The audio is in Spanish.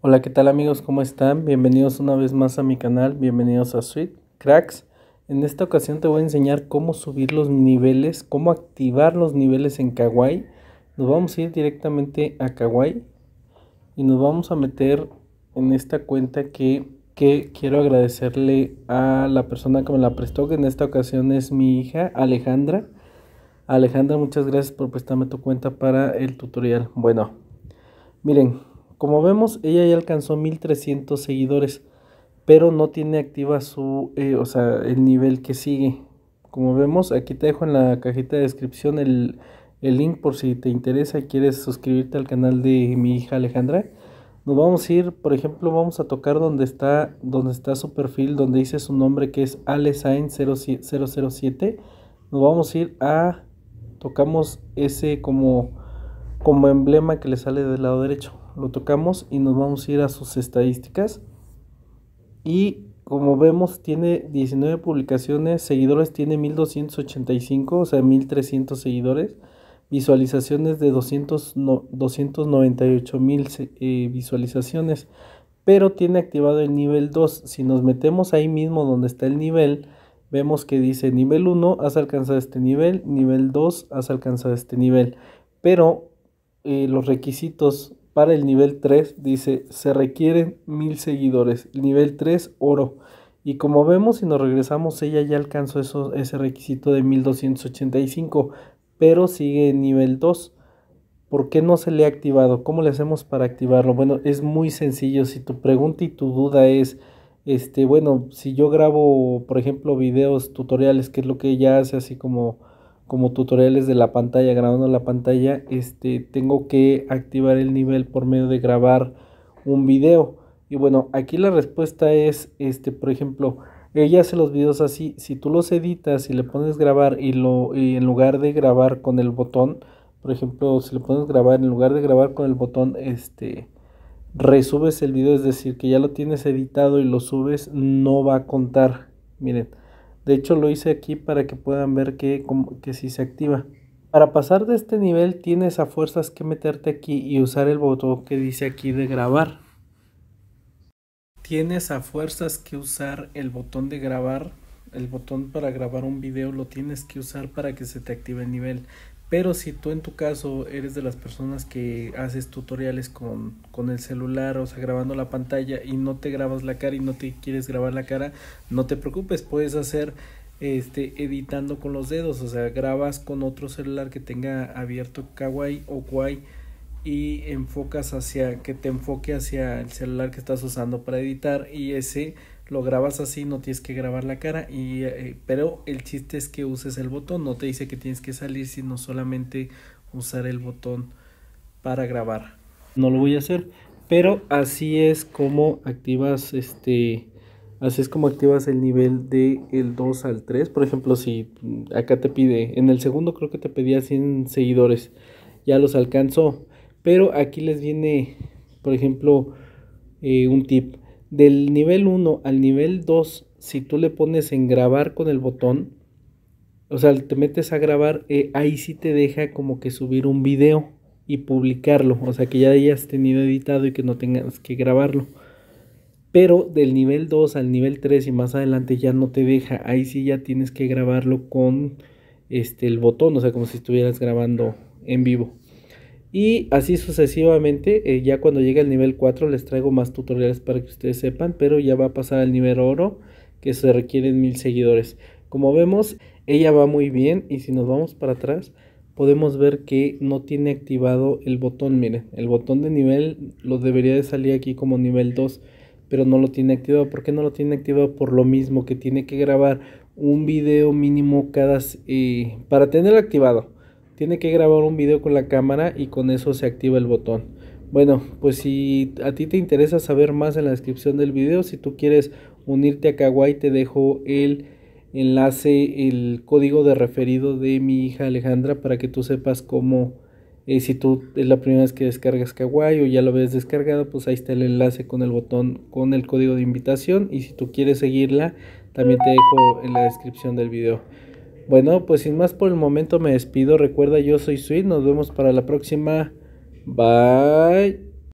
Hola, ¿qué tal amigos? ¿Cómo están? Bienvenidos una vez más a mi canal, bienvenidos a Sweet Cracks. En esta ocasión te voy a enseñar cómo subir los niveles, cómo activar los niveles en Kawaii. Nos vamos a ir directamente a Kawaii y nos vamos a meter en esta cuenta que, que quiero agradecerle a la persona que me la prestó, que en esta ocasión es mi hija Alejandra. Alejandra, muchas gracias por prestarme tu cuenta para el tutorial. Bueno, miren, como vemos, ella ya alcanzó 1300 seguidores, pero no tiene activa su, eh, o sea, el nivel que sigue. Como vemos, aquí te dejo en la cajita de descripción el, link por si te interesa y quieres suscribirte al canal de mi hija Alejandra. Nos vamos a ir, por ejemplo, vamos a tocar donde está, donde está su perfil, donde dice su nombre que es Alesain007. Nos vamos a ir a, tocamos ese como, como emblema que le sale del lado derecho lo tocamos y nos vamos a ir a sus estadísticas. Y como vemos, tiene 19 publicaciones, seguidores tiene 1285, o sea, 1300 seguidores, visualizaciones de 200, 298 mil eh, visualizaciones, pero tiene activado el nivel 2. Si nos metemos ahí mismo donde está el nivel, vemos que dice nivel 1 has alcanzado este nivel, nivel 2 has alcanzado este nivel, pero eh, los requisitos para el nivel 3 dice, se requieren mil seguidores. Nivel 3, oro. Y como vemos, si nos regresamos, ella ya alcanzó eso, ese requisito de 1285, pero sigue en nivel 2. ¿Por qué no se le ha activado? ¿Cómo le hacemos para activarlo? Bueno, es muy sencillo. Si tu pregunta y tu duda es, este, bueno, si yo grabo, por ejemplo, videos, tutoriales, que es lo que ella hace, así como como tutoriales de la pantalla, grabando la pantalla, este, tengo que activar el nivel por medio de grabar un video. Y bueno, aquí la respuesta es, este, por ejemplo, ella hace los videos así, si tú los editas y le pones grabar y, lo, en lugar de grabar con el botón, por ejemplo, si le pones grabar, en lugar de grabar con el botón, este, resubes el video, es decir, que ya lo tienes editado y lo subes, no va a contar. Miren. De hecho lo hice aquí para que puedan ver que, que si se activa. Para pasar de este nivel tienes a fuerzas que meterte aquí y usar el botón que dice aquí de grabar. Tienes a fuerzas que usar el botón de grabar el botón para grabar un video lo tienes que usar para que se te active el nivel. Pero si tú en tu caso eres de las personas que haces tutoriales con, con, el celular, o sea, grabando la pantalla y no te grabas la cara y no te quieres grabar la cara, no te preocupes, puedes hacer este editando con los dedos, o sea, grabas con otro celular que tenga abierto Kawaii o Kwai y enfocas hacia que te enfoque hacia el celular que estás usando para editar y ese lo grabas así, no tienes que grabar la cara, y, eh, pero el chiste es que uses el botón, no te dice que tienes que salir, sino solamente usar el botón para grabar. No lo voy a hacer, pero así es como activas este... Así es como activas el nivel de el 2 al 3. Por ejemplo, si acá te pide, en el segundo creo que te pedía 100 seguidores. Ya los alcanzó. Pero aquí les viene, por ejemplo, eh, un tip del nivel 1 al nivel 2, si tú le pones en grabar con el botón, o sea, te metes a grabar, eh, ahí sí te deja como que subir un video y publicarlo, o sea, que ya hayas tenido editado y que no tengas que grabarlo. Pero del nivel 2 al nivel 3 y más adelante ya no te deja, ahí sí ya tienes que grabarlo con este el botón, o sea, como si estuvieras grabando en vivo. Y así sucesivamente, eh, ya cuando llegue al nivel 4 les traigo más tutoriales para que ustedes sepan, pero ya va a pasar al nivel oro que se requieren mil seguidores. Como vemos, ella va muy bien y si nos vamos para atrás podemos ver que no tiene activado el botón, miren, el botón de nivel lo debería de salir aquí como nivel 2, pero no lo tiene activado. ¿Por qué no lo tiene activado? Por lo mismo que tiene que grabar un video mínimo cada... Eh, para tenerlo activado tiene que grabar un video con la cámara y con eso se activa el botón. Bueno, pues si a ti te interesa saber más en la descripción del video, si tú quieres unirte a Kawaii te dejo el enlace, el código de referido de mi hija Alejandra para que tú sepas cómo, eh, si tú es la primera vez que descargas Kawaii o ya lo ves descargado, pues ahí está el enlace con el botón, con el código de invitación y si tú quieres seguirla, también te dejo en la descripción del video. Bueno, pues sin más por el momento me despido. Recuerda, yo soy Sweet. Nos vemos para la próxima. Bye.